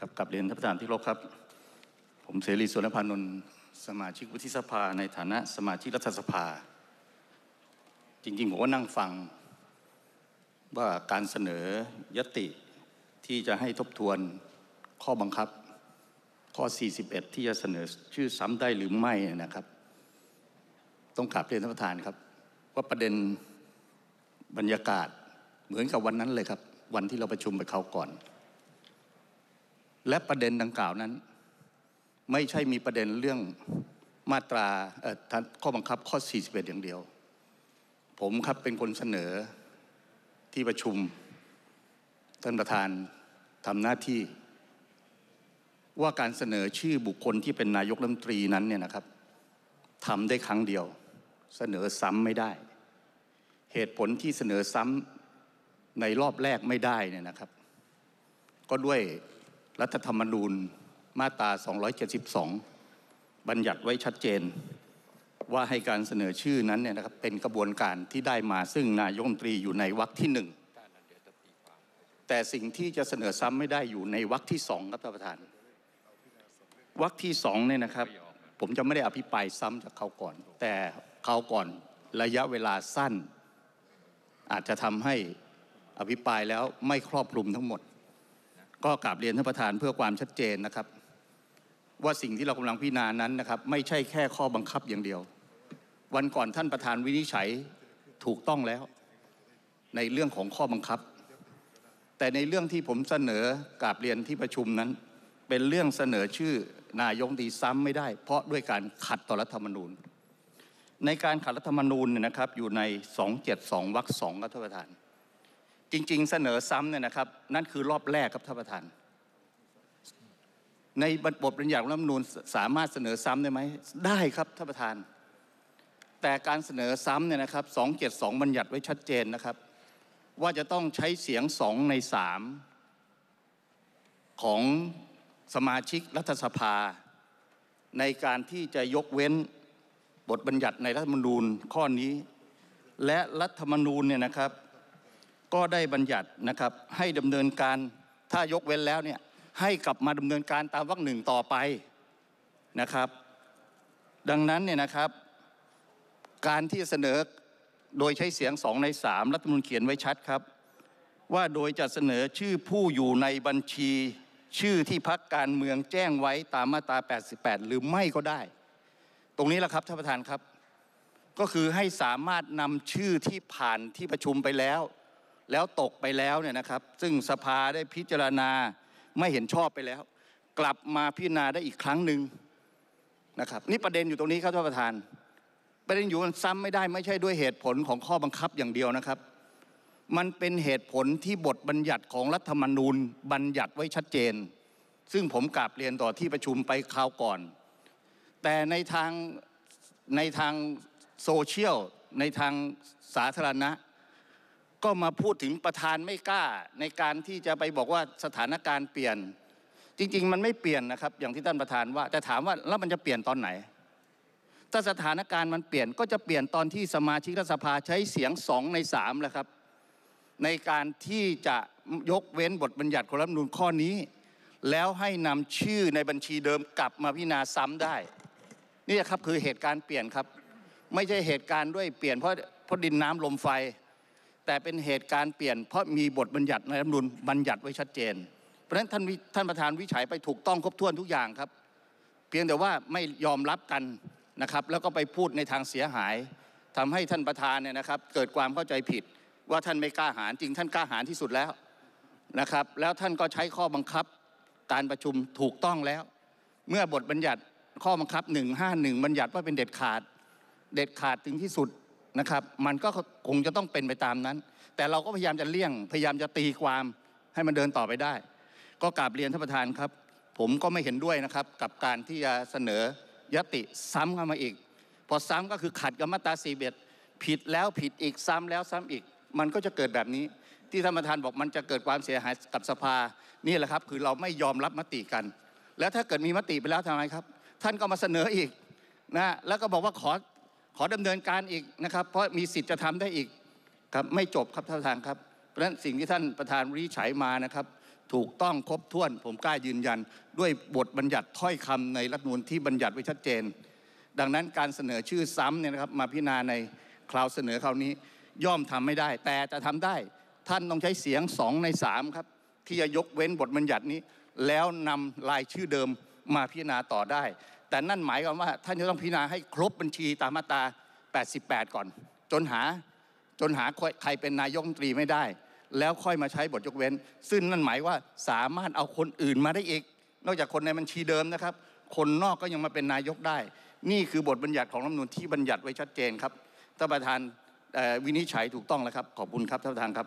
กับกับเรียนท่านประธานที่รบครับ ผมเสรีสุนพานนท์สมาชิกวุฒิสภาในฐานะ สมาชิกรัฐสภา จริงๆผมก็นั่งฟัง ว่าการเสนอยติที่จะให้ทบทวนข้อบังคับ ข้อ 41 ที่จะเสนอชื่อซ้ำได้หรือไม่นะครับ ต้องกลับเรียนท่านประธานครับ ว่าประเด็นบรรยากาศเหมือนกับวันนั้นเลยครับ วันที่เราประชุมไปเขาก่อนและประเด็นดังกล่าวนั้น ไม่ใช่มีประเด็นเรื่องมาตราข้อบังคับ ข้อ 41อย่างเดียว ผมครับเป็นคนเสนอที่ประชุมท่านประธานทำหน้าที่ ว่าการเสนอชื่อบุคคลที่เป็นนายกรัฐมนตรีนั้นเนี่ยนะครับทำได้ครั้งเดียว เสนอซ้ำไม่ได้ เหตุผลที่เสนอซ้ำในรอบแรกไม่ได้เนี่ยนะครับ ก็ด้วยรัฐธรรมนูญมาตรา 272 บัญญัติไว้ชัดเจนว่าให้การเสนอชื่อนั้นเนี่ยนะครับเป็นกระบวนการที่ได้มาซึ่งนายมตรีอยู่ในวรรคที่หนึ่งแต่สิ่งที่จะเสนอซ้ำไม่ได้อยู่ในวรรคที่สองครับท่านประธานวรรคที่สองเนี่ยนะครับ ผมจะไม่ได้อภิปรายซ้ำจากเขาก่อน แต่เขาก่อนระยะเวลาสั้น อาจจะทำให้อภิปรายแล้วไม่ครอบคลุมทั้งหมด็กราบเรียนท่านประธานเพื่อความชัดเจนนะครับ ว่าสิ่งที่เรากำลังพิจารณานั้นนะครับไม่ใช่แค่ข้อบังคับอย่างเดียว วันก่อนท่านประธานวินิจฉัยถูกต้องแล้วในเรื่องของข้อบังคับ แต่ในเรื่องที่ผมเสนอกราบเรียนที่ประชุมนั้น เป็นเรื่องเสนอชื่อนายงตีซ้ำไม่ได้ เพราะด้วยการขัดต่อรัฐธรรมนูญ ในการขัดรัฐธรรมนูญเนี่ยนะครับอยู่ใน 272วรรคสองครับท่านประธานจริง ๆเสนอซ้ำเนี่ยนะครับ นั่นคือรอบแรกครับท่านประธาน ในบทบัญญัติรัฐมนูลสามารถเสนอซ้ำได้ไหมได้ครับท่านประธาน แต่การเสนอซ้ำเนี่ยนะครับ272 บัญญัติไว้ชัดเจนนะครับ ว่าจะต้องใช้เสียงสองในสามของสมาชิกรัฐสภา ในการที่จะยกเว้นบทบัญญัติในรัฐธรรมนูลข้อนี้ และรัฐธรรมนูลเนี่ยนะครับก็ได้บัญญัตินะครับให้ดำเนินการถ้ายกเว้นแล้วเนี่ยให้กลับมาดำเนินการตามวรรคหนึ่งต่อไปนะครับ ดังนั้นเนี่ยนะครับ การที่เสนอโดยใช้เสียงสองในสามรัฐมนุนเขียนไว้ชัดครับ ว่าโดยจะเสนอชื่อผู้อยู่ในบัญชี ชื่อที่พักการเมืองแจ้งไว้ตามมาตรา88 หรือไม่ก็ได้ ตรงนี้แหละครับท่านประธานครับก็คือให้สามารถนำชื่อที่ผ่านที่ประชุมไปแล้วแล้วตกไปแล้วเนี่ยนะครับซึ่งสภาได้พิจารณาไม่เห็นชอบไปแล้ว กลับมาพิจารณาได้อีกครั้งหนึ่งนะครับนี่ประเด็นอยู่ตรงนี้ครับท่านประธาน ประเด็นอยู่มันซ้ำไม่ได้ไม่ใช่ด้วยเหตุผลของข้อบังคับอย่างเดียวนะครับ มันเป็นเหตุผลที่บทบัญญัติของรัฐธรรมนูญบัญญัติไว้ชัดเจน ซึ่งผมกราบเรียนต่อที่ประชุมไปคราวก่อน แต่ในทางในทางโซเชียลในทางสาธารณะก็มาพูดถึงประธานไม่กล้า ในการที่จะไปบอกว่าสถานการณ์เปลี่ยน จริง ๆ มันไม่เปลี่ยนนะครับอย่างที่ท่านประธานว่าแต่ถามว่าแล้วมันจะเปลี่ยนตอนไหนถ้าสถานการณ์มันเปลี่ยน ก็จะเปลี่ยนตอนที่สมาชิกรัฐสภาใช้เสียงสองในสามแหละครับ ในการที่จะยกเว้นบทบัญญัติของรัฐมนูลข้อนี้ แล้วให้นำชื่อในบัญชีเดิมกลับมาพิจารณาซ้ำได้นี่ครับคือเหตุการณ์เปลี่ยนครับ ไม่ใช่เหตุการณ์ด้วยเปลี่ยนเพราะเพราะดินน้ำลมไฟแต่เป็นเหตุการณ์เปลี่ยนเพราะมีบทบัญญัติในรัฐมนุนบัญญัติไว้ชัดเจน เพราะฉะนั้นท่านท่านประธานวิจัยไปถูกต้องครบถ้วนทุกอย่างครับเพียงแต่ว่าไม่ยอมรับกันนะครับแล้วก็ไปพูดในทางเสียหาย ทำให้ท่านประธานเนี่ยนะครับ เกิดความเข้าใจผิดว่าท่านไม่กล้าหาญจริงท่านกล้าหาญที่สุดแล้วนะครับแล้วท่านก็ใช้ข้อบังคับการประชุมถูกต้องแล้วเมื่อบทบัญญัติข้อบังคับ151บัญญัติว่าเป็นเด็ดขาดเด็ดขาดถึงที่สุดนะครับมันก็คงจะต้องเป็นไปตามนั้น แต่เราก็พยายามจะเลี่ยงพยายามจะตีความให้มันเดินต่อไปได้ ก็กราบเรียนท่านประธานครับ ผมก็ไม่เห็นด้วยนะครับกับการที่จะเสนอยติซ้ำเข้ามาอีกพอซ้ำก็คือขัดกับมาตราสีเบ็ดผิดแล้วผิดอีกซ้ำแล้วซ้ำอีก มันก็จะเกิดแบบนี้ ที่ท่านประธานบอกมันจะเกิดความเสียหายกับสภานี่แหละครับ คือเราไม่ยอมรับมติกัน แล้วถ้าเกิดมีมติไปแล้วทำไมครับ ท่านก็มาเสนออีกนะแล้วก็บอกว่าขอขอดำเนินการอีกนะครับเพราะมีสิทธิ์จะทำได้อีกครับไม่จบครับท่านประธานครับเพราะฉะนั้นสิ่งที่ท่านประธานรีฉัยมานะครับ ถูกต้องครบถ้วน ผมกล้ายืนยัน ด้วยบทบัญญัติถ้อยคำในรัฐมนูลที่บัญญัติไว้ชัดเจน ดังนั้นการเสนอชื่อซ้ำเนี่ยนะครับมาพิจารณาในคราวเสนอคราวนี้ย่อมทำไม่ได้ แต่จะทำได้ ท่านต้องใช้เสียงสองในสามครับที่จะยกเว้นบทบัญญัตินี้ แล้วนำรายชื่อเดิมมาพิจารณาต่อได้แต่นั่นหมายความว่าท่านจะต้องพิจารณาให้ครบบัญชีตามมาตรา 88 ก่อน จนหา จนหาใครเป็นนายกรัฐมนตรีไม่ได้ แล้วค่อยมาใช้บทยกเว้นซึ่งนั่นหมายว่าสามารถเอาคนอื่นมาได้อีก นอกจากคนในบัญชีเดิมนะครับ คนนอกก็ยังมาเป็นนายกได้ นี่คือบทบัญญัติของรัฐมนูลที่บัญญัติไว้ชัดเจนครับท่านประธานวินิจฉัยถูกต้องแล้วครับ ขอบคุณครับท่านประธานครับ